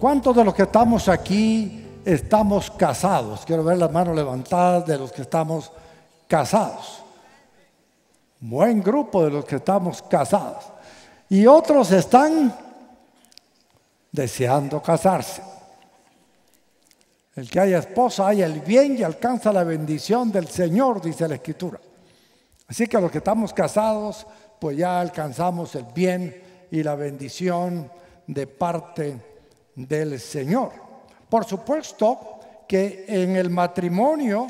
¿Cuántos de los que estamos aquí estamos casados? Quiero ver las manos levantadas de los que estamos casados. Buen grupo de los que estamos casados. Y otros están deseando casarse. El que haya esposa haya el bien y alcanza la bendición del Señor, dice la Escritura. Así que los que estamos casados, pues ya alcanzamos el bien y la bendición de parte del Señor. Por supuesto que en el matrimonio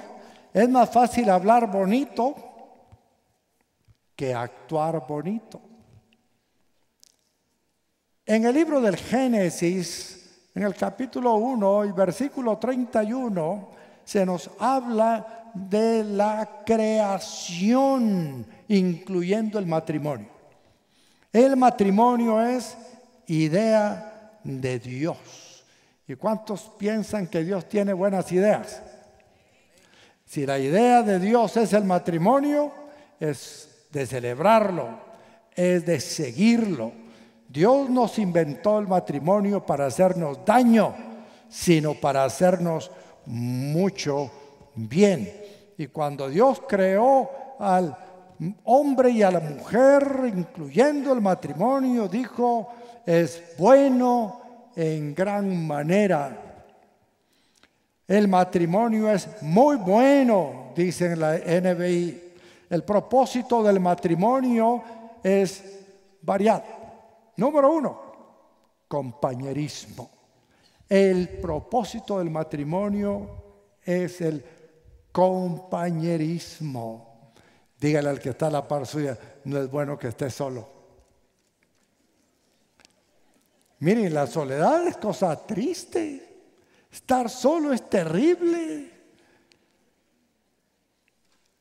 es más fácil hablar bonito que actuar bonito. En el libro del Génesis, en el capítulo 1 y versículo 31, se nos habla de la creación, incluyendo el matrimonio. El matrimonio es idea de Dios. ¿Y cuántos piensan que Dios tiene buenas ideas? Si la idea de Dios es el matrimonio, es de celebrarlo, es de seguirlo. Dios nos inventó el matrimonio para hacernos daño, sino para hacernos mucho bien. Y cuando Dios creó al hombre y a la mujer, incluyendo el matrimonio, dijo, es bueno en gran manera. El matrimonio es muy bueno, dice la NBI. El propósito del matrimonio es variado. Número uno, compañerismo. El propósito del matrimonio es el compañerismo. Dígale al que está a la par suya, no es bueno que esté solo. Miren, la soledad es cosa triste. Estar solo es terrible.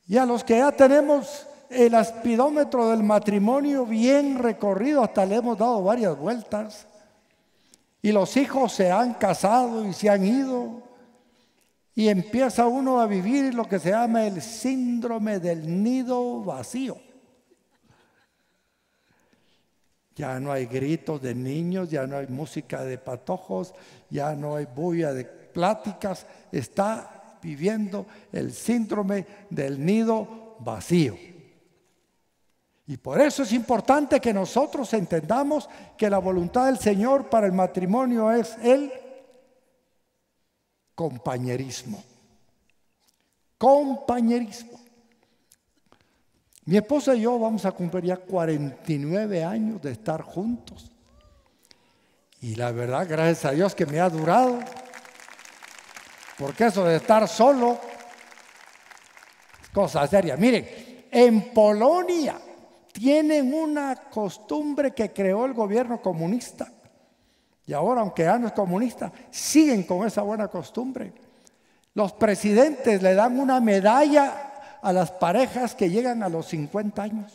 Y a los que ya tenemos el aspidómetro del matrimonio bien recorrido, hasta le hemos dado varias vueltas. Y los hijos se han casado y se han ido. Y empieza uno a vivir lo que se llama el síndrome del nido vacío. Ya no hay gritos de niños, ya no hay música de patojos, ya no hay bulla de pláticas. Está viviendo el síndrome del nido vacío. Y por eso es importante que nosotros entendamos que la voluntad del Señor para el matrimonio es el compañerismo. Compañerismo. Mi esposa y yo vamos a cumplir ya 49 años de estar juntos. Y la verdad, gracias a Dios que me ha durado. Porque eso de estar solo es cosa seria. Miren, en Polonia tienen una costumbre que creó el gobierno comunista. Y ahora, aunque ya no es comunista, siguen con esa buena costumbre. Los presidentes le dan una medalla a las parejas que llegan a los 50 años.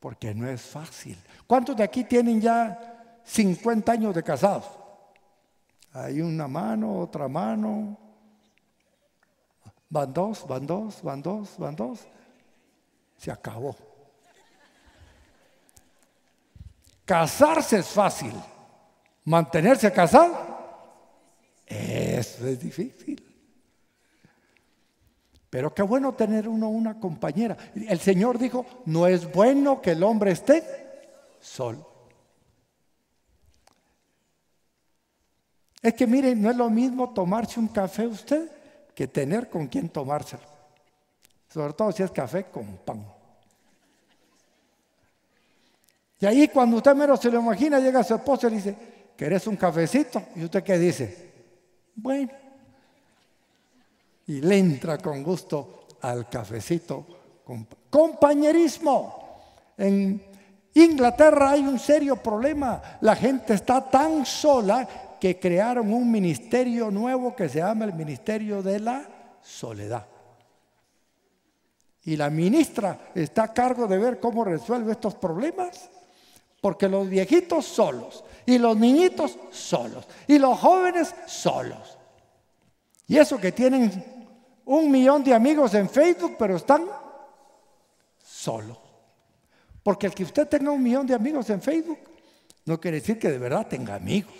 Porque no es fácil. ¿Cuántos de aquí tienen ya 50 años de casados? Hay una mano, otra mano. Van dos, van dos, van dos, van dos. Se acabó. Casarse es fácil. Mantenerse casado, eso es difícil. Pero qué bueno tener uno una compañera. El Señor dijo, no es bueno que el hombre esté solo. Es que miren, no es lo mismo tomarse un café usted que tener con quien tomárselo. Sobre todo si es café con pan. Y ahí cuando usted menos se lo imagina, llega su esposo y le dice, ¿querés un cafecito? ¿Y usted qué dice? Bueno y le entra con gusto al cafecito. Compañerismo. En Inglaterra hay un serio problema. La gente está tan sola que crearon un ministerio nuevo que se llama el Ministerio de la Soledad. Y la ministra está a cargo de ver cómo resuelve estos problemas. Porque los viejitos solos, y los niñitos solos, y los jóvenes solos. Y eso que tienen un millón de amigos en Facebook, pero están solos. Porque el que usted tenga un millón de amigos en Facebook no quiere decir que de verdad tenga amigos.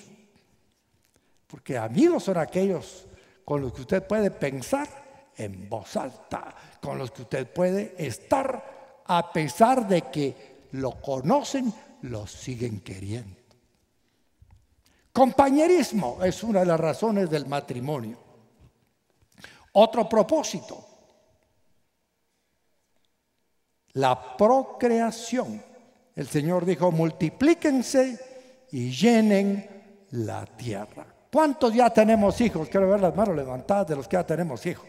Porque amigos son aquellos con los que usted puede pensar en voz alta, con los que usted puede estar a pesar de que lo conocen, lo siguen queriendo. Compañerismo es una de las razones del matrimonio. Otro propósito, la procreación. El Señor dijo, multiplíquense y llenen la tierra. ¿Cuántos ya tenemos hijos? Quiero ver las manos levantadas de los que ya tenemos hijos.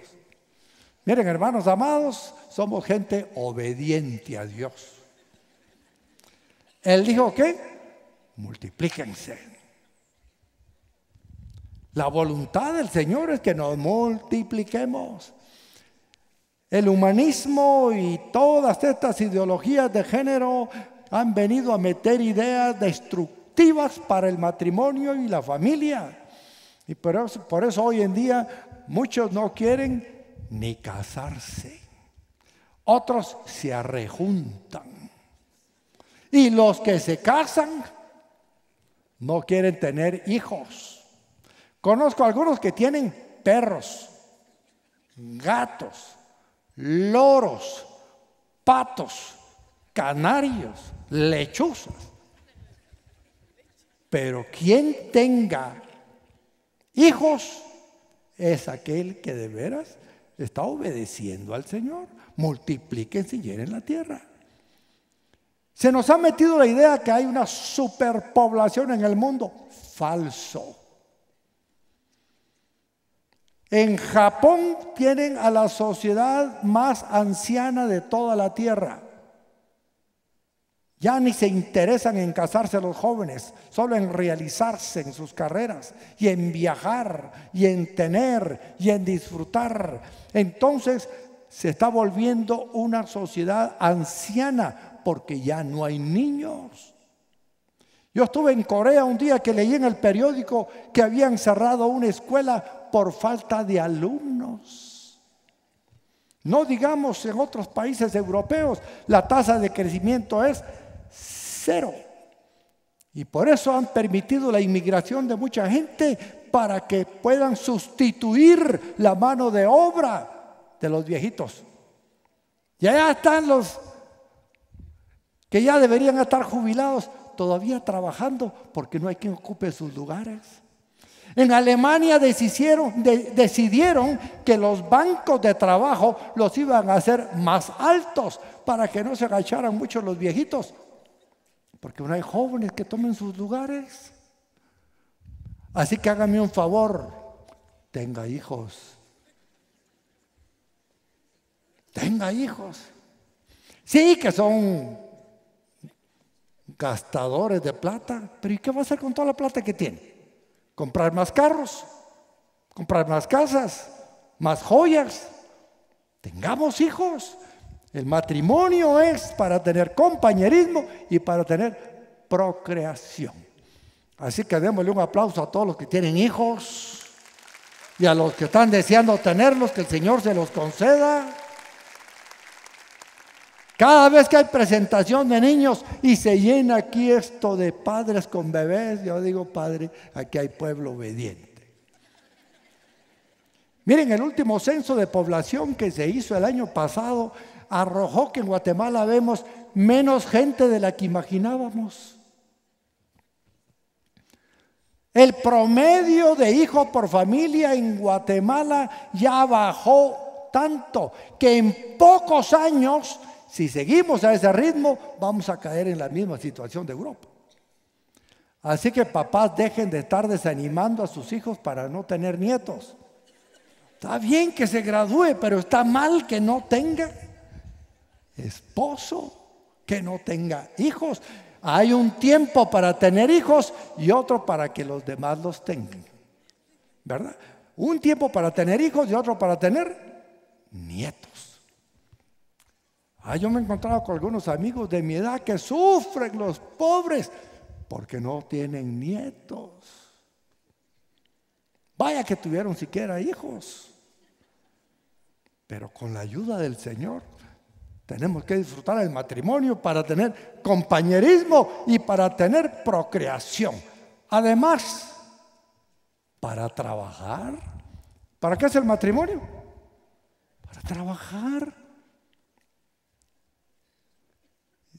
Miren, hermanos amados, somos gente obediente a Dios. Él dijo ¿qué? multiplíquense, la voluntad del Señor es que nos multipliquemos. El humanismo y todas estas ideologías de género han venido a meter ideas destructivas para el matrimonio y la familia. Y por eso, hoy en día muchos no quieren ni casarse. Otros se arrejuntan. Y los que se casan no quieren tener hijos. Conozco algunos que tienen perros, gatos, loros, patos, canarios, lechuzas. Pero quien tenga hijos es aquel que de veras está obedeciendo al Señor. Multiplíquense y llenen la tierra. Se nos ha metido la idea que hay una superpoblación en el mundo. Falso. En Japón tienen a la sociedad más anciana de toda la tierra. Ya ni se interesan en casarse los jóvenes, solo en realizarse en sus carreras y en viajar y en tener y en disfrutar. Entonces se está volviendo una sociedad anciana porque ya no hay niños. Yo estuve en Corea un día que leí en el periódico que habían cerrado una escuela por falta de alumnos. No digamos en otros países europeos, la tasa de crecimiento es cero. Y por eso han permitido la inmigración de mucha gente para que puedan sustituir la mano de obra de los viejitos. allá están los que ya deberían estar jubilados todavía trabajando porque no hay quien ocupe sus lugares. En Alemania decidieron, que los bancos de trabajo los iban a hacer más altos para que no se agacharan mucho los viejitos. Porque no hay jóvenes que tomen sus lugares. Así que hágame un favor, tenga hijos. Tenga hijos. Sí, que son gastadores de plata, pero ¿y qué va a hacer con toda la plata que tiene? comprar más carros, comprar más casas, más joyas. Tengamos hijos. El matrimonio es para tener compañerismo y para tener procreación. Así que démosle un aplauso a todos los que tienen hijos y a los que están deseando tenerlos, que el Señor se los conceda. Cada vez que hay presentación de niños y se llena aquí esto de padres con bebés, yo digo, padre, aquí hay pueblo obediente. Miren, el último censo de población que se hizo el año pasado arrojó que en Guatemala vemos menos gente de la que imaginábamos. El promedio de hijos por familia en Guatemala ya bajó tanto que en pocos años si seguimos a ese ritmo, vamos a caer en la misma situación de Europa. Así que papás dejen de estar desanimando a sus hijos para no tener nietos. Está bien que se gradúe, pero está mal que no tenga esposo, que no tenga hijos. Hay un tiempo para tener hijos y otro para que los demás los tengan. ¿Verdad? Un tiempo para tener hijos y otro para tener nietos. Ah, yo me he encontrado con algunos amigos de mi edad que sufren los pobres porque no tienen nietos. Vaya que tuvieron siquiera hijos. Pero con la ayuda del Señor tenemos que disfrutar el matrimonio para tener compañerismo y para tener procreación. Además, para trabajar. ¿Para qué es el matrimonio? Para trabajar.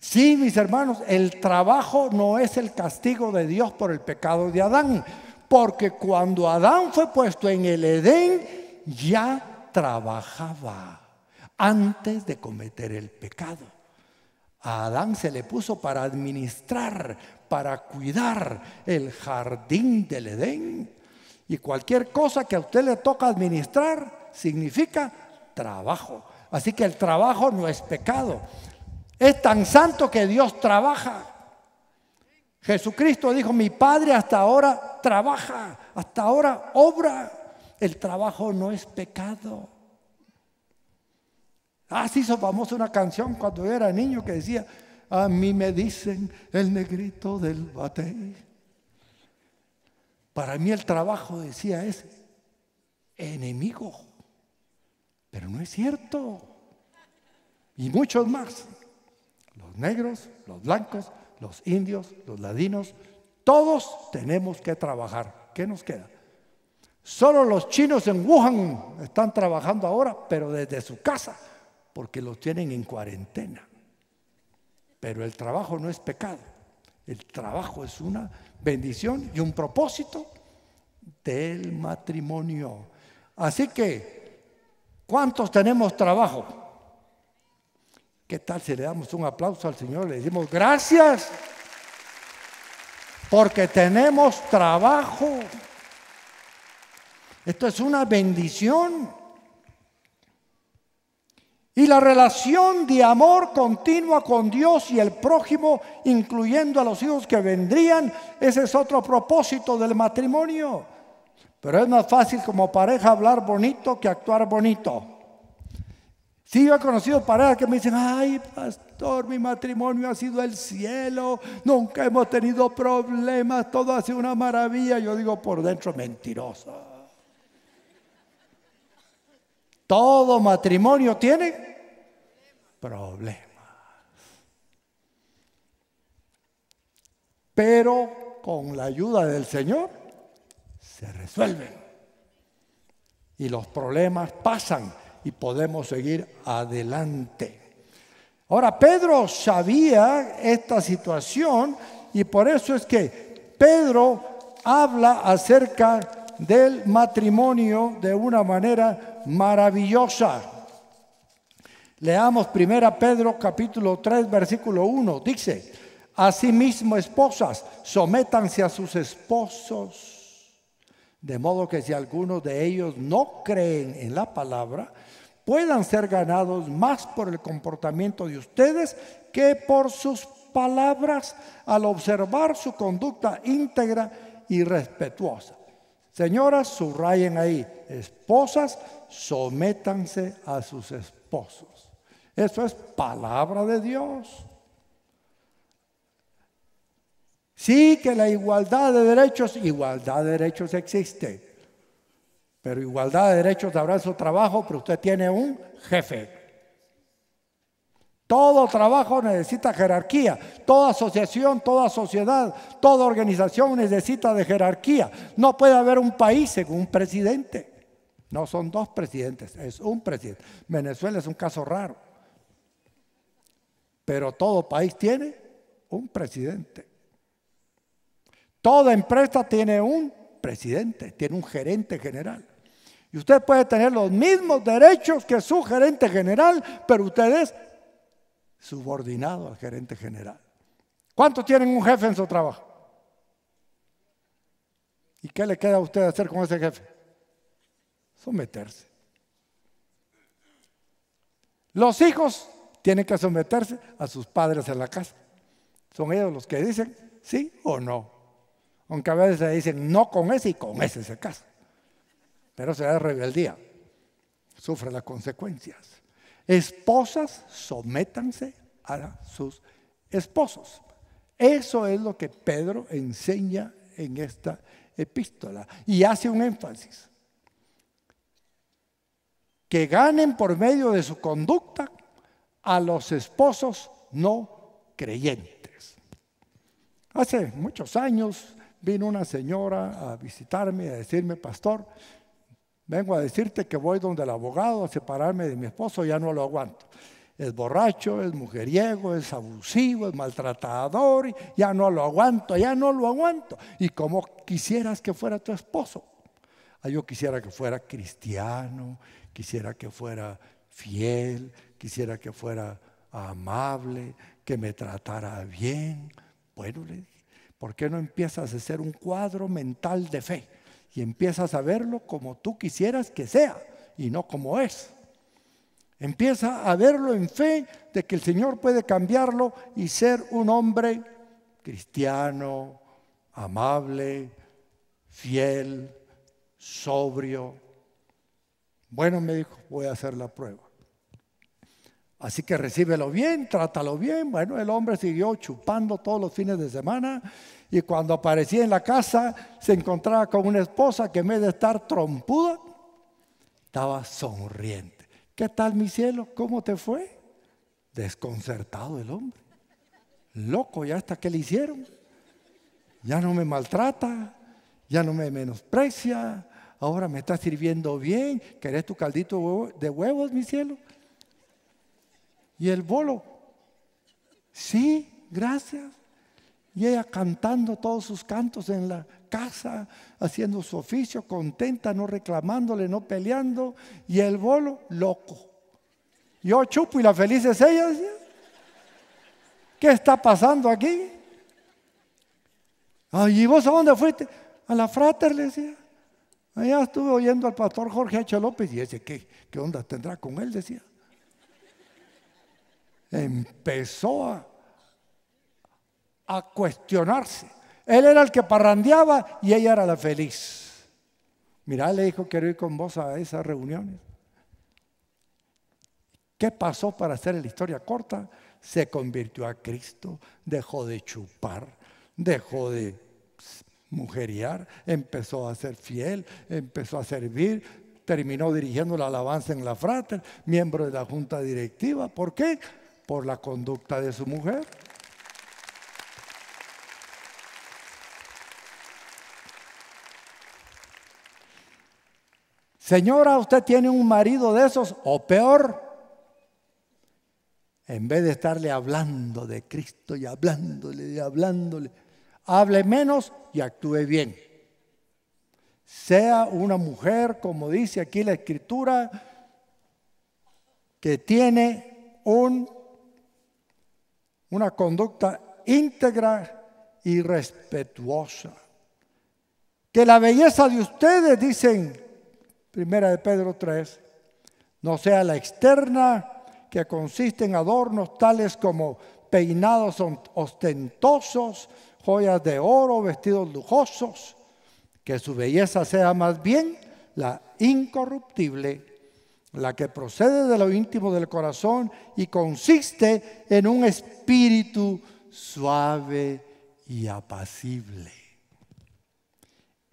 Sí, mis hermanos, el trabajo no es el castigo de Dios por el pecado de Adán, porque cuando Adán fue puesto en el Edén, ya trabajaba antes de cometer el pecado. A Adán se le puso para administrar, para cuidar el jardín del Edén. Y cualquier cosa que a usted le toca administrar significa trabajo. Así que el trabajo no es pecado. Es tan santo que Dios trabaja. Jesucristo dijo, mi Padre hasta ahora trabaja, hasta ahora obra. El trabajo no es pecado. Así ah, hizo famosa una canción cuando yo era niño que decía, a mí me dicen el negrito del bate. Para mí el trabajo, decía, es enemigo. Pero no es cierto. Y muchos más negros, los blancos, los indios, los ladinos, todos tenemos que trabajar. ¿Qué nos queda? Solo los chinos en Wuhan están trabajando ahora, pero desde su casa, porque los tienen en cuarentena. Pero el trabajo no es pecado. El trabajo es una bendición y un propósito del matrimonio. Así que, ¿cuántos tenemos trabajo? ¿Qué tal si le damos un aplauso al Señor? Le decimos, gracias, porque tenemos trabajo. Esto es una bendición. Y la relación de amor continua con Dios y el prójimo, incluyendo a los hijos que vendrían, ese es otro propósito del matrimonio. Pero es más fácil como pareja hablar bonito que actuar bonito. Si yo he conocido paradas que me dicen, ay, pastor, mi matrimonio ha sido el cielo, nunca hemos tenido problemas, todo ha sido una maravilla. Yo digo por dentro, mentiroso. Todo matrimonio tiene problemas. Pero con la ayuda del Señor se resuelven. Y los problemas pasan y podemos seguir adelante. Ahora, Pedro sabía esta situación y por eso es que Pedro habla acerca del matrimonio de una manera maravillosa. Leamos 1 Pedro capítulo 3 versículo 1. Dice, asimismo esposas, sométanse a sus esposos. De modo que si algunos de ellos no creen en la palabra, puedan ser ganados más por el comportamiento de ustedes que por sus palabras al observar su conducta íntegra y respetuosa. Señoras, subrayen ahí, esposas, sométanse a sus esposos. Eso es palabra de Dios. Sí que la igualdad de derechos, igualdad de derechos existe. Pero igualdad de derechos habrá en su trabajo, pero usted tiene un jefe. Todo trabajo necesita jerarquía, toda asociación, toda sociedad, toda organización necesita de jerarquía. No puede haber un país según un presidente. No son dos presidentes, es un presidente. Venezuela es un caso raro. Pero todo país tiene un presidente. Toda empresa tiene un presidente, tiene un gerente general. Y usted puede tener los mismos derechos que su gerente general, pero usted es subordinado al gerente general. ¿Cuántos tienen un jefe en su trabajo? ¿Y qué le queda a usted hacer con ese jefe? Someterse. Los hijos tienen que someterse a sus padres en la casa. Son ellos los que dicen sí o no. Aunque a veces se dicen no con ese y con ese se casa pero será rebeldía. Sufre las consecuencias. Esposas, sométanse a sus esposos. Eso es lo que Pedro enseña en esta epístola y hace un énfasis. Que ganen por medio de su conducta a los esposos no creyentes. Hace muchos años vino una señora a visitarme y a decirme, pastor, Vengo a decirte que voy donde el abogado a separarme de mi esposo, ya no lo aguanto. Es borracho, es mujeriego, es abusivo, es maltratador, ya no lo aguanto, ya no lo aguanto. Y como quisieras que fuera tu esposo. Ah, yo quisiera que fuera cristiano, quisiera que fuera fiel, quisiera que fuera amable, que me tratara bien. Bueno, ¿por qué no empiezas a hacer un cuadro mental de fe? y empiezas a verlo como tú quisieras que sea y no como es. Empieza a verlo en fe de que el Señor puede cambiarlo y ser un hombre cristiano, amable, fiel, sobrio. Bueno, me dijo, voy a hacer la prueba. Así que recíbelo bien, trátalo bien. Bueno, el hombre siguió chupando todos los fines de semana y cuando aparecía en la casa, se encontraba con una esposa que en vez de estar trompuda, estaba sonriente. ¿Qué tal, mi cielo? ¿Cómo te fue? Desconcertado el hombre. Loco, ya hasta que le hicieron. Ya no me maltrata, ya no me menosprecia, ahora me está sirviendo bien. ¿Querés tu caldito de huevos, mi cielo? Y el bolo, sí, gracias. Y ella cantando todos sus cantos en la casa, haciendo su oficio, contenta, no reclamándole, no peleando. Y el bolo, loco. Yo chupo y la feliz es ella. ¿Qué está pasando aquí? Ay, ¿y vos a dónde fuiste? A la frater, le decía. Allá estuve oyendo al pastor Jorge H. López y ese, ¿qué, qué onda tendrá con él? Decía. Empezó a a cuestionarse. Él era el que parrandeaba y ella era la feliz. Mirá, le dijo, quiero ir con vos a esas reuniones. ¿Qué pasó para hacer la historia corta? Se convirtió a Cristo, dejó de chupar, dejó de mujeriar, empezó a ser fiel, empezó a servir, terminó dirigiendo la alabanza en la fratern miembro de la junta directiva. ¿Por qué? Por la conducta de su mujer. Señora, usted tiene un marido de esos o peor. En vez de estarle hablando de Cristo y hablándole y hablándole, hable menos y actúe bien. Sea una mujer, como dice aquí la escritura, que tiene una conducta íntegra y respetuosa. Que la belleza de ustedes, dicen primera de Pedro 3, no sea la externa que consiste en adornos tales como peinados ostentosos, joyas de oro, vestidos lujosos, que su belleza sea más bien la incorruptible, la que procede de lo íntimo del corazón y consiste en un espíritu suave y apacible.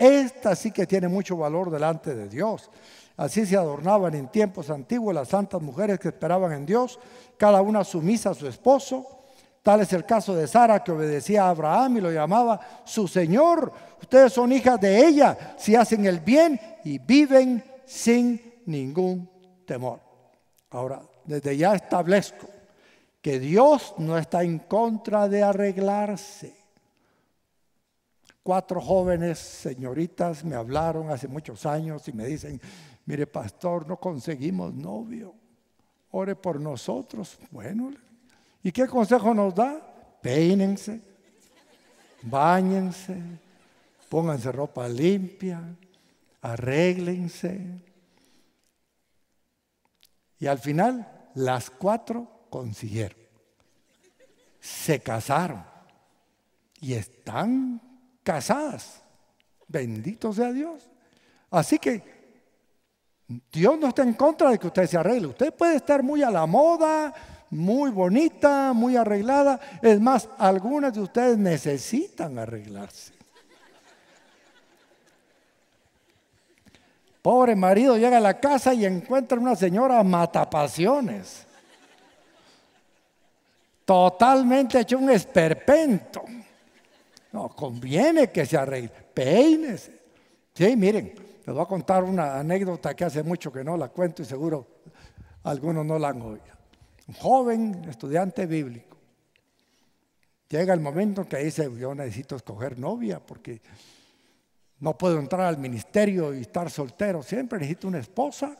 Esta sí que tiene mucho valor delante de Dios. Así se adornaban en tiempos antiguos las santas mujeres que esperaban en Dios, cada una sumisa a su esposo. Tal es el caso de Sara que obedecía a Abraham y lo llamaba su Señor. Ustedes son hijas de ella si hacen el bien y viven sin ningún temor. Ahora, desde ya establezco que Dios no está en contra de arreglarse. Cuatro jóvenes señoritas me hablaron hace muchos años y me dicen, mire pastor, no conseguimos novio, ore por nosotros. Bueno, ¿y qué consejo nos da? Peínense, bañense, pónganse ropa limpia, arreglense. Y al final, las cuatro consiguieron. Se casaron y están casadas. Bendito sea Dios. Así que Dios no está en contra de que usted se arregle. Usted puede estar muy a la moda, muy bonita, muy arreglada. Es más, algunas de ustedes necesitan arreglarse. Pobre marido llega a la casa y encuentra una señora matapasiones. Totalmente hecho un esperpento. No, conviene que se arregle. Peínese. Sí, miren, les voy a contar una anécdota que hace mucho que no la cuento y seguro algunos no la han oído. Un joven estudiante bíblico. Llega el momento que dice, yo necesito escoger novia porque no puedo entrar al ministerio y estar soltero. Siempre necesito una esposa.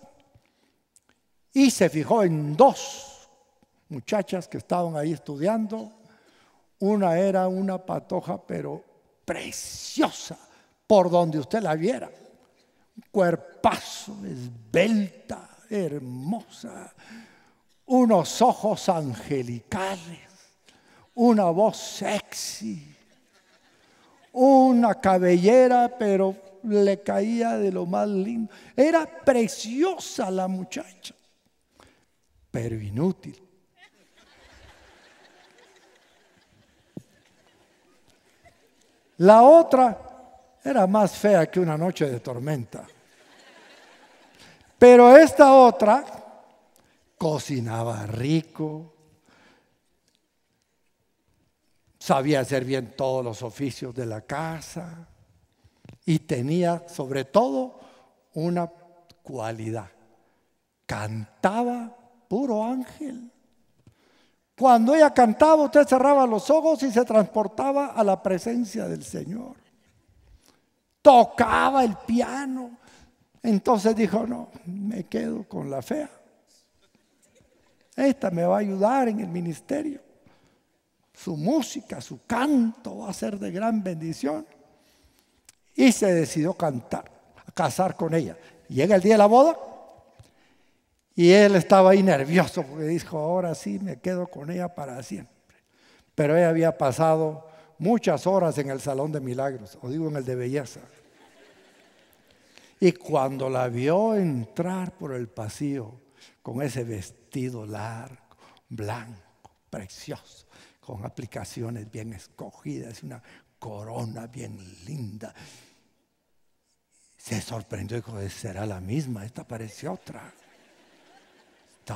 Y se fijó en dos muchachas que estaban ahí estudiando una era una patoja, pero preciosa, por donde usted la viera. cuerpazo, esbelta, hermosa, unos ojos angelicales, una voz sexy, una cabellera, pero le caía de lo más lindo. Era preciosa la muchacha, pero inútil La otra era más fea que una noche de tormenta. Pero esta otra cocinaba rico, sabía hacer bien todos los oficios de la casa y tenía sobre todo una cualidad. Cantaba puro ángel. Cuando ella cantaba, usted cerraba los ojos y se transportaba a la presencia del Señor. Tocaba el piano. Entonces dijo, no, me quedo con la fea. Esta me va a ayudar en el ministerio. Su música, su canto va a ser de gran bendición. Y se decidió cantar, a casar con ella. Llega el día de la boda, y él estaba ahí nervioso porque dijo, ahora sí me quedo con ella para siempre. Pero ella había pasado muchas horas en el salón de milagros, o digo en el de belleza. Y cuando la vio entrar por el pasillo con ese vestido largo, blanco, precioso, con aplicaciones bien escogidas, una corona bien linda, se sorprendió y dijo, será la misma, esta parece otra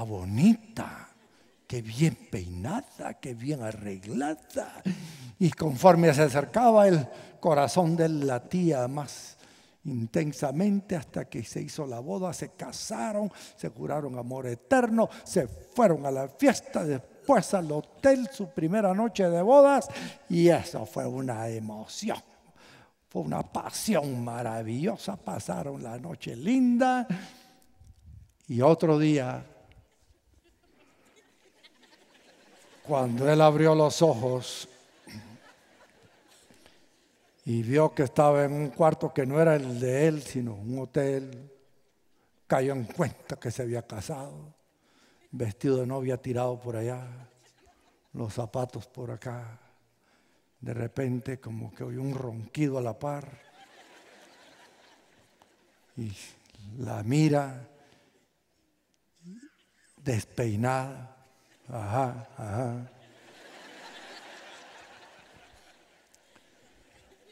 bonita, qué bien peinada, qué bien arreglada. Y conforme se acercaba, el corazón de la tía más intensamente hasta que se hizo la boda, se casaron, se curaron amor eterno, se fueron a la fiesta, después al hotel, su primera noche de bodas, y eso fue una emoción. Fue una pasión maravillosa, pasaron la noche linda y otro día Cuando él abrió los ojos y vio que estaba en un cuarto que no era el de él, sino un hotel, cayó en cuenta que se había casado, vestido de novia tirado por allá, los zapatos por acá. De repente como que oyó un ronquido a la par y la mira despeinada Ajá, ajá.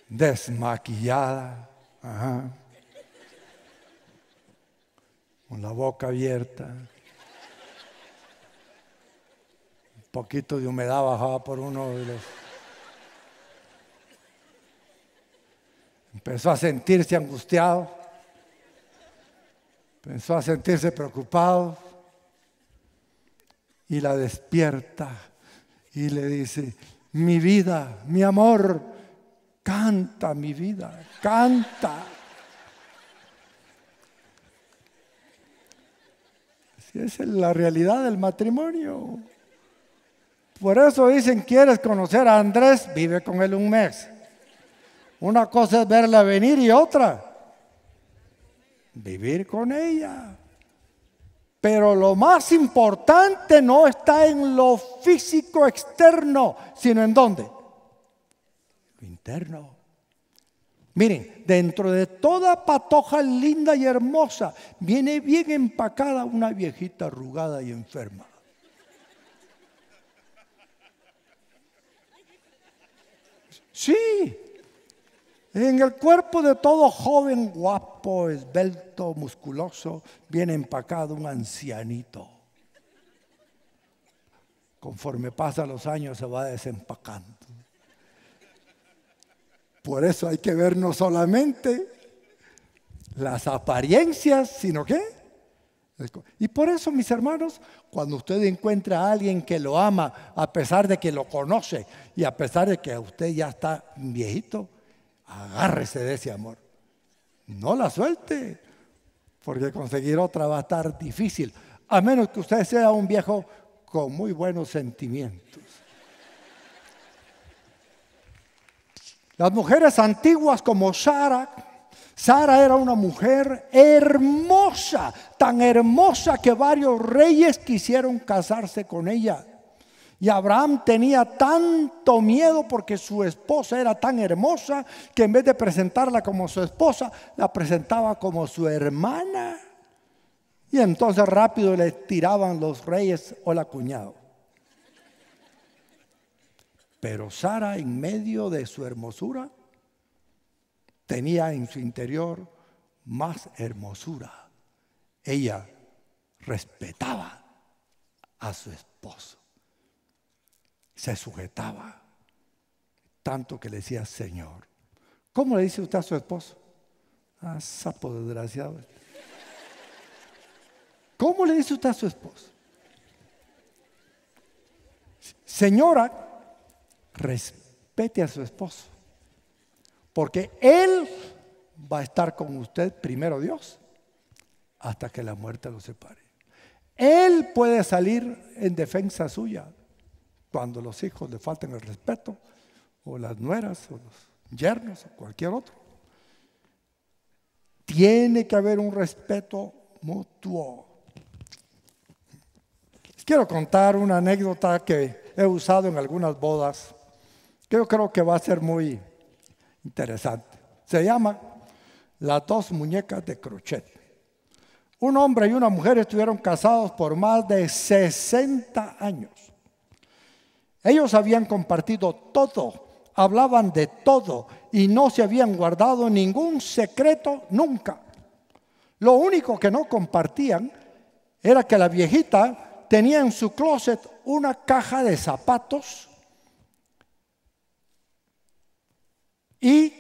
Desmaquillada, ajá. Con la boca abierta. Un poquito de humedad bajaba por uno de los. Empezó a sentirse angustiado. Empezó a sentirse preocupado y la despierta y le dice, mi vida, mi amor, canta mi vida, canta. Esa es la realidad del matrimonio. Por eso dicen, ¿quieres conocer a Andrés? Vive con él un mes. Una cosa es verla venir y otra, vivir con ella. Pero lo más importante no está en lo físico externo, sino en dónde? Lo interno. Miren, dentro de toda patoja linda y hermosa, viene bien empacada una viejita arrugada y enferma. Sí, en el cuerpo de todo joven guapo, esbelto, musculoso, viene empacado, un ancianito. Conforme pasan los años se va desempacando. Por eso hay que ver no solamente las apariencias, sino que... Y por eso, mis hermanos, cuando usted encuentra a alguien que lo ama, a pesar de que lo conoce y a pesar de que usted ya está viejito, Agárrese de ese amor. No la suelte, porque conseguir otra va a estar difícil, a menos que usted sea un viejo con muy buenos sentimientos. Las mujeres antiguas como Sara, Sara era una mujer hermosa, tan hermosa que varios reyes quisieron casarse con ella. Y Abraham tenía tanto miedo porque su esposa era tan hermosa que en vez de presentarla como su esposa, la presentaba como su hermana. Y entonces rápido le tiraban los reyes o la cuñado. Pero Sara, en medio de su hermosura, tenía en su interior más hermosura. Ella respetaba a su esposo se sujetaba. Tanto que le decía, Señor. ¿Cómo le dice usted a su esposo? Ah, sapo desgraciado. ¿Cómo le dice usted a su esposo? Señora, respete a su esposo. Porque él va a estar con usted, primero Dios, hasta que la muerte lo separe. Él puede salir en defensa suya cuando los hijos le faltan el respeto, o las nueras, o los yernos, o cualquier otro. Tiene que haber un respeto mutuo. Les quiero contar una anécdota que he usado en algunas bodas, que yo creo que va a ser muy interesante. Se llama Las dos muñecas de crochet. Un hombre y una mujer estuvieron casados por más de 60 años. Ellos habían compartido todo, hablaban de todo y no se habían guardado ningún secreto nunca. Lo único que no compartían era que la viejita tenía en su closet una caja de zapatos y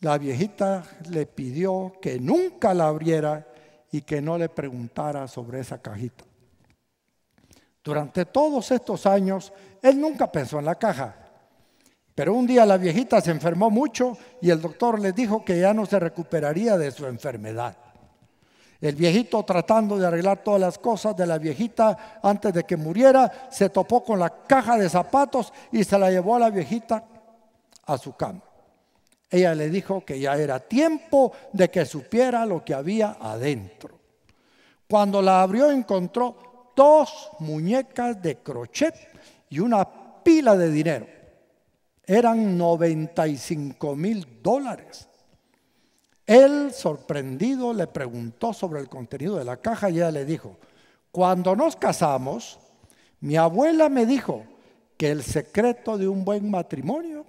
la viejita le pidió que nunca la abriera y que no le preguntara sobre esa cajita. Durante todos estos años, él nunca pensó en la caja. Pero un día la viejita se enfermó mucho y el doctor le dijo que ya no se recuperaría de su enfermedad. El viejito tratando de arreglar todas las cosas de la viejita antes de que muriera, se topó con la caja de zapatos y se la llevó a la viejita a su cama. Ella le dijo que ya era tiempo de que supiera lo que había adentro. Cuando la abrió encontró dos muñecas de crochet y una pila de dinero. Eran 95 mil dólares. Él, sorprendido, le preguntó sobre el contenido de la caja y ella le dijo, cuando nos casamos, mi abuela me dijo que el secreto de un buen matrimonio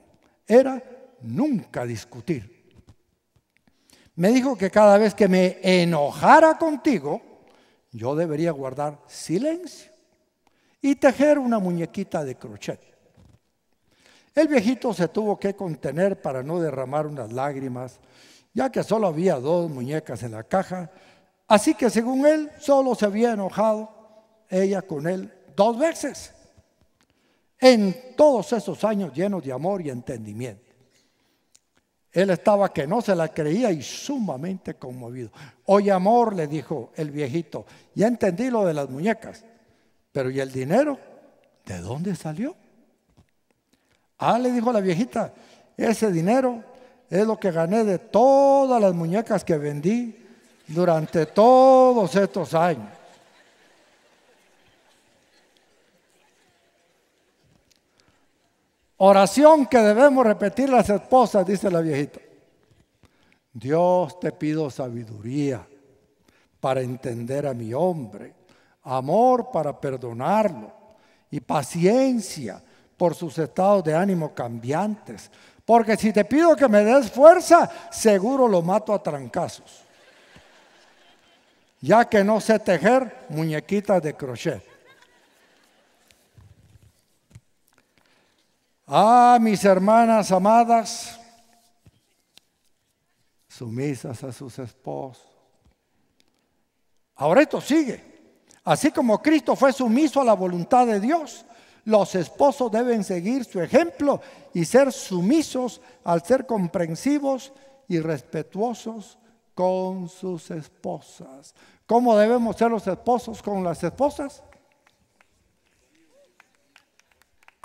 era nunca discutir. Me dijo que cada vez que me enojara contigo, yo debería guardar silencio y tejer una muñequita de crochet. El viejito se tuvo que contener para no derramar unas lágrimas, ya que solo había dos muñecas en la caja, así que según él solo se había enojado ella con él dos veces en todos esos años llenos de amor y entendimiento. Él estaba que no se la creía y sumamente conmovido. Oye, amor, le dijo el viejito, ya entendí lo de las muñecas, pero ¿y el dinero? ¿De dónde salió? Ah, le dijo la viejita, ese dinero es lo que gané de todas las muñecas que vendí durante todos estos años. Oración que debemos repetir las esposas, dice la viejita. Dios te pido sabiduría para entender a mi hombre, amor para perdonarlo y paciencia por sus estados de ánimo cambiantes. Porque si te pido que me des fuerza, seguro lo mato a trancazos. Ya que no sé tejer muñequitas de crochet. Ah, mis hermanas amadas, sumisas a sus esposos. Ahora esto sigue. Así como Cristo fue sumiso a la voluntad de Dios, los esposos deben seguir su ejemplo y ser sumisos al ser comprensivos y respetuosos con sus esposas. ¿Cómo debemos ser los esposos con las esposas?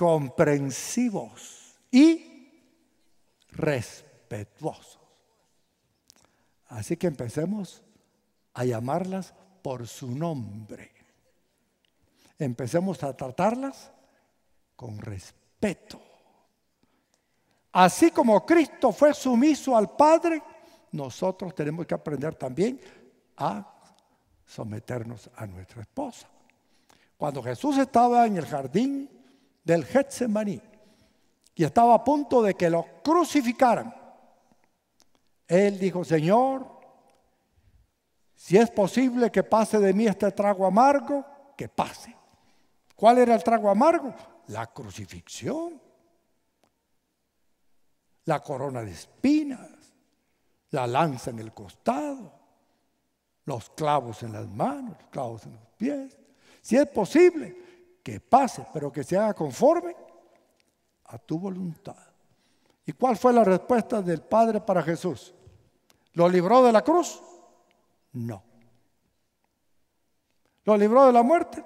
comprensivos y respetuosos. Así que empecemos a llamarlas por su nombre. Empecemos a tratarlas con respeto. Así como Cristo fue sumiso al Padre, nosotros tenemos que aprender también a someternos a nuestra esposa. Cuando Jesús estaba en el jardín del Getsemaní y estaba a punto de que lo crucificaran, él dijo, Señor, si es posible que pase de mí este trago amargo, que pase. ¿Cuál era el trago amargo? La crucifixión, la corona de espinas, la lanza en el costado, los clavos en las manos, los clavos en los pies. Si es posible, que pase, pero que se haga conforme a tu voluntad. ¿Y cuál fue la respuesta del Padre para Jesús? ¿Lo libró de la cruz? No. ¿Lo libró de la muerte?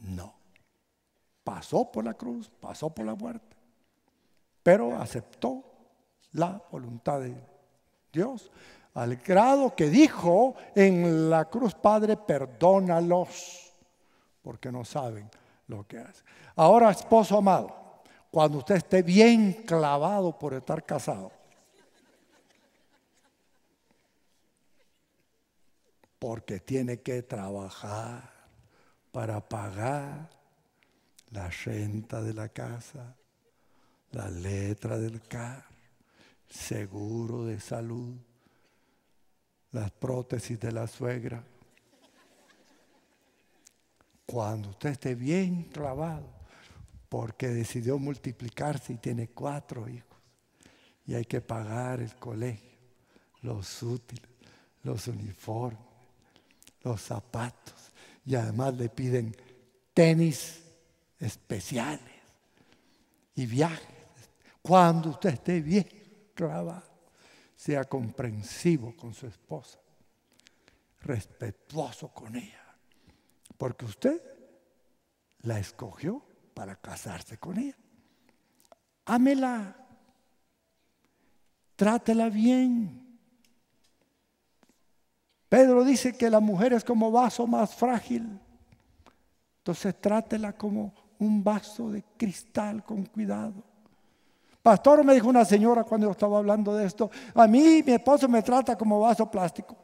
No. Pasó por la cruz, pasó por la muerte, pero aceptó la voluntad de Dios al grado que dijo en la cruz, Padre, perdónalos, porque no saben lo que Ahora, esposo amado, cuando usted esté bien clavado por estar casado, porque tiene que trabajar para pagar la renta de la casa, la letra del car, seguro de salud, las prótesis de la suegra. Cuando usted esté bien clavado, porque decidió multiplicarse y tiene cuatro hijos, y hay que pagar el colegio, los útiles, los uniformes, los zapatos, y además le piden tenis especiales y viajes. Cuando usted esté bien clavado, sea comprensivo con su esposa, respetuoso con ella porque usted la escogió para casarse con ella. Ámela, trátela bien. Pedro dice que la mujer es como vaso más frágil. Entonces trátela como un vaso de cristal con cuidado. Pastor me dijo una señora cuando yo estaba hablando de esto, a mí mi esposo me trata como vaso plástico.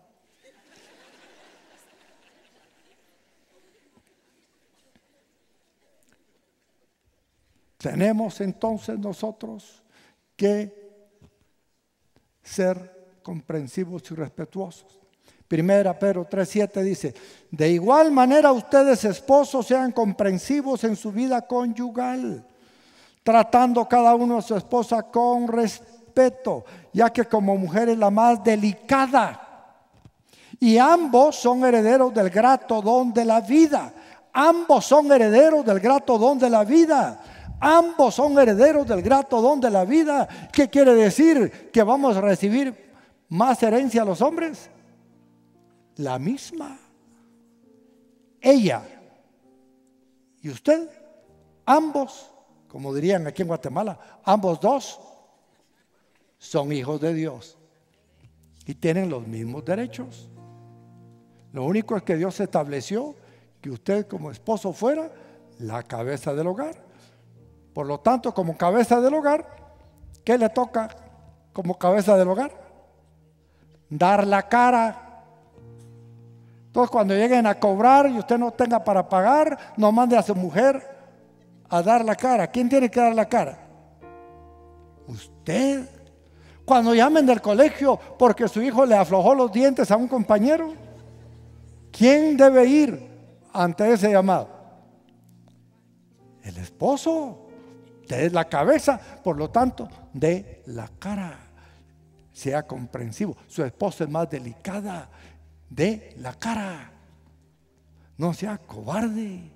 Tenemos entonces nosotros que ser comprensivos y respetuosos. Primera Pedro 3.7 dice, de igual manera ustedes esposos sean comprensivos en su vida conyugal, tratando cada uno a su esposa con respeto, ya que como mujer es la más delicada. Y ambos son herederos del grato don de la vida. Ambos son herederos del grato don de la vida Ambos son herederos del grato don de la vida. ¿Qué quiere decir? ¿Que vamos a recibir más herencia a los hombres? La misma. Ella y usted, ambos, como dirían aquí en Guatemala, ambos dos son hijos de Dios y tienen los mismos derechos. Lo único es que Dios estableció que usted como esposo fuera la cabeza del hogar por lo tanto, como cabeza del hogar, ¿qué le toca como cabeza del hogar? Dar la cara. Entonces, cuando lleguen a cobrar y usted no tenga para pagar, no mande a su mujer a dar la cara. ¿Quién tiene que dar la cara? Usted. Cuando llamen del colegio porque su hijo le aflojó los dientes a un compañero, ¿quién debe ir ante ese llamado? El esposo. Usted es la cabeza, por lo tanto, de la cara. Sea comprensivo. Su esposa es más delicada de la cara. No sea cobarde.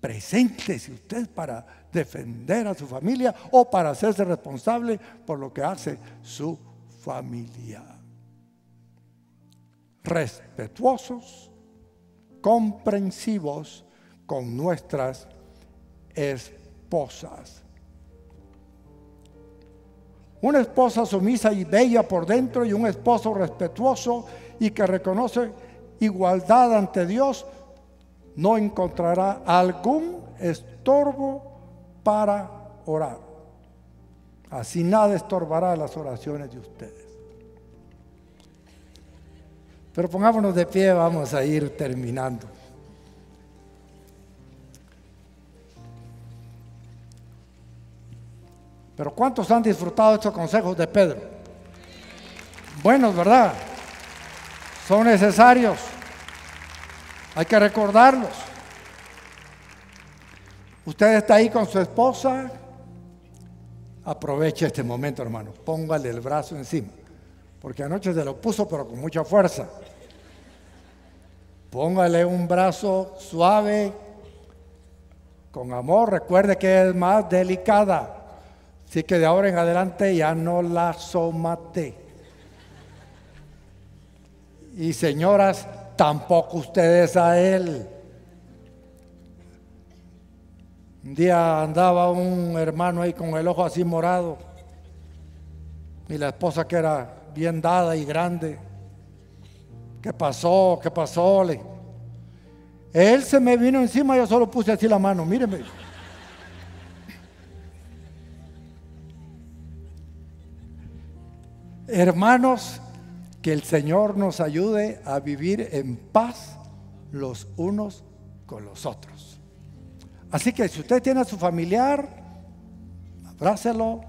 Preséntese usted para defender a su familia o para hacerse responsable por lo que hace su familia. Respetuosos, comprensivos con nuestras esposas. Una esposa sumisa y bella por dentro y un esposo respetuoso y que reconoce igualdad ante Dios, no encontrará algún estorbo para orar. Así nada estorbará las oraciones de ustedes. Pero pongámonos de pie, vamos a ir terminando. Pero ¿cuántos han disfrutado estos consejos de Pedro? Buenos, ¿verdad? Son necesarios. Hay que recordarlos. Usted está ahí con su esposa. Aproveche este momento, hermano. Póngale el brazo encima. Porque anoche se lo puso, pero con mucha fuerza. Póngale un brazo suave, con amor. Recuerde que es más delicada. Así que de ahora en adelante ya no la somate. Y señoras, tampoco ustedes a él. Un día andaba un hermano ahí con el ojo así morado y la esposa que era bien dada y grande. ¿Qué pasó? ¿Qué pasó? Le... Él se me vino encima, yo solo puse así la mano, míreme. Hermanos, que el Señor nos ayude a vivir en paz los unos con los otros. Así que si usted tiene a su familiar, abrácelo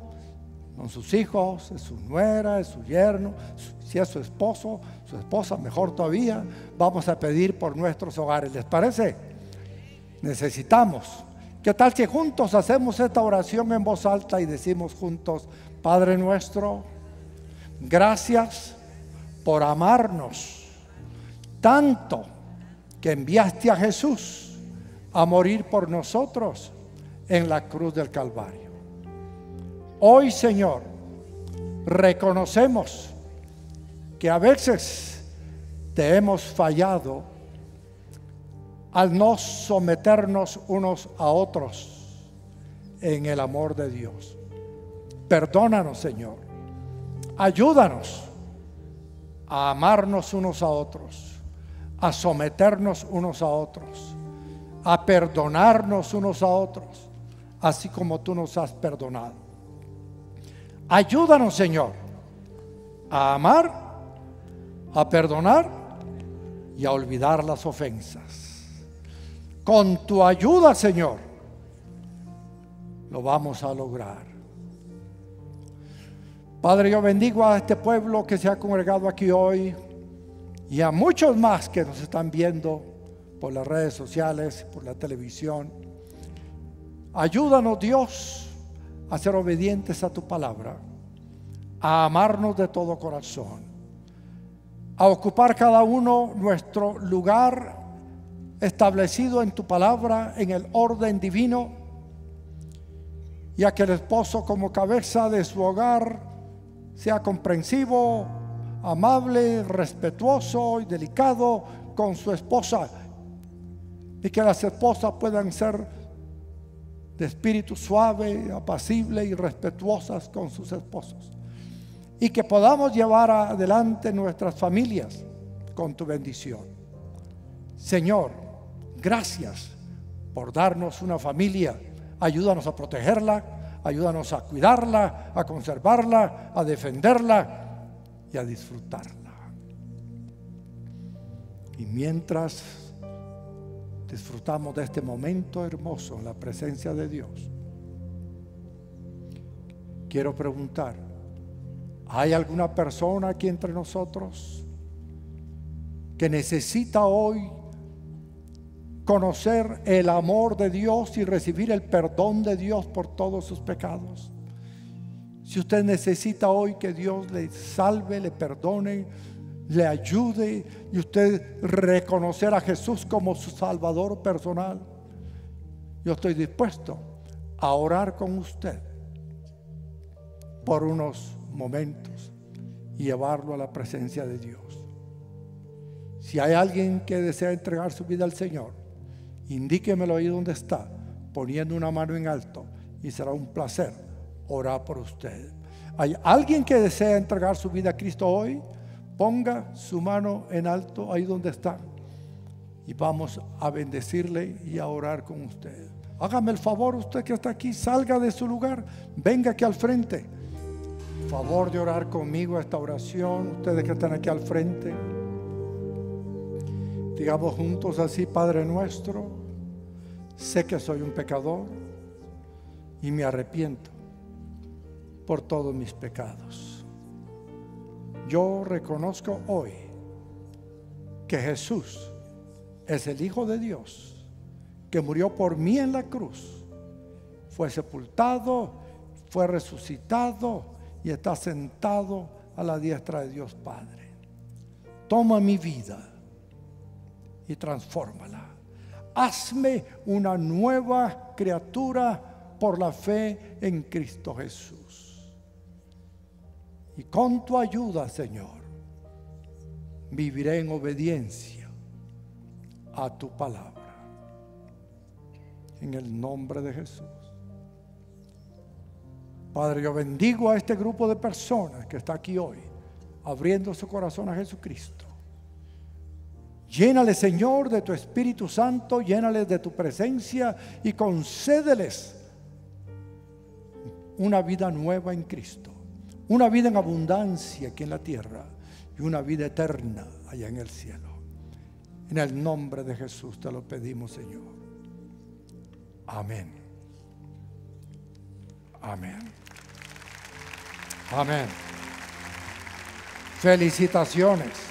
con sus hijos, es su nuera, es su yerno, si es su esposo, su esposa, mejor todavía. Vamos a pedir por nuestros hogares, ¿les parece? Necesitamos. ¿Qué tal que juntos hacemos esta oración en voz alta y decimos juntos, Padre nuestro? Gracias por amarnos tanto que enviaste a Jesús a morir por nosotros en la cruz del Calvario. Hoy, Señor, reconocemos que a veces te hemos fallado al no someternos unos a otros en el amor de Dios. Perdónanos, Señor Ayúdanos a amarnos unos a otros, a someternos unos a otros, a perdonarnos unos a otros, así como tú nos has perdonado. Ayúdanos, Señor, a amar, a perdonar y a olvidar las ofensas. Con tu ayuda, Señor, lo vamos a lograr. Padre, yo bendigo a este pueblo que se ha congregado aquí hoy y a muchos más que nos están viendo por las redes sociales, por la televisión. Ayúdanos, Dios, a ser obedientes a tu palabra, a amarnos de todo corazón, a ocupar cada uno nuestro lugar establecido en tu palabra, en el orden divino, y a que el esposo como cabeza de su hogar sea comprensivo, amable, respetuoso y delicado con su esposa. Y que las esposas puedan ser de espíritu suave, apacible y respetuosas con sus esposos. Y que podamos llevar adelante nuestras familias con tu bendición. Señor, gracias por darnos una familia. Ayúdanos a protegerla Ayúdanos a cuidarla, a conservarla, a defenderla y a disfrutarla. Y mientras disfrutamos de este momento hermoso en la presencia de Dios, quiero preguntar, ¿hay alguna persona aquí entre nosotros que necesita hoy conocer el amor de Dios y recibir el perdón de Dios por todos sus pecados. Si usted necesita hoy que Dios le salve, le perdone, le ayude y usted reconocer a Jesús como su Salvador personal, yo estoy dispuesto a orar con usted por unos momentos y llevarlo a la presencia de Dios. Si hay alguien que desea entregar su vida al Señor, indíquemelo ahí donde está, poniendo una mano en alto, y será un placer orar por usted. ¿Hay alguien que desea entregar su vida a Cristo hoy? Ponga su mano en alto ahí donde está y vamos a bendecirle y a orar con usted. Hágame el favor, usted que está aquí, salga de su lugar, venga aquí al frente. Favor de orar conmigo esta oración, ustedes que están aquí al frente. Digamos juntos así, Padre nuestro Sé que soy un pecador y me arrepiento por todos mis pecados. Yo reconozco hoy que Jesús es el Hijo de Dios, que murió por mí en la cruz, fue sepultado, fue resucitado y está sentado a la diestra de Dios Padre. Toma mi vida y transfórmala hazme una nueva criatura por la fe en Cristo Jesús. Y con tu ayuda, Señor, viviré en obediencia a tu palabra. En el nombre de Jesús. Padre, yo bendigo a este grupo de personas que está aquí hoy, abriendo su corazón a Jesucristo. Llénales, Señor, de tu Espíritu Santo, llénales de tu presencia y concédeles una vida nueva en Cristo, una vida en abundancia aquí en la tierra y una vida eterna allá en el cielo. En el nombre de Jesús te lo pedimos, Señor. Amén. Amén. Amén. Felicitaciones.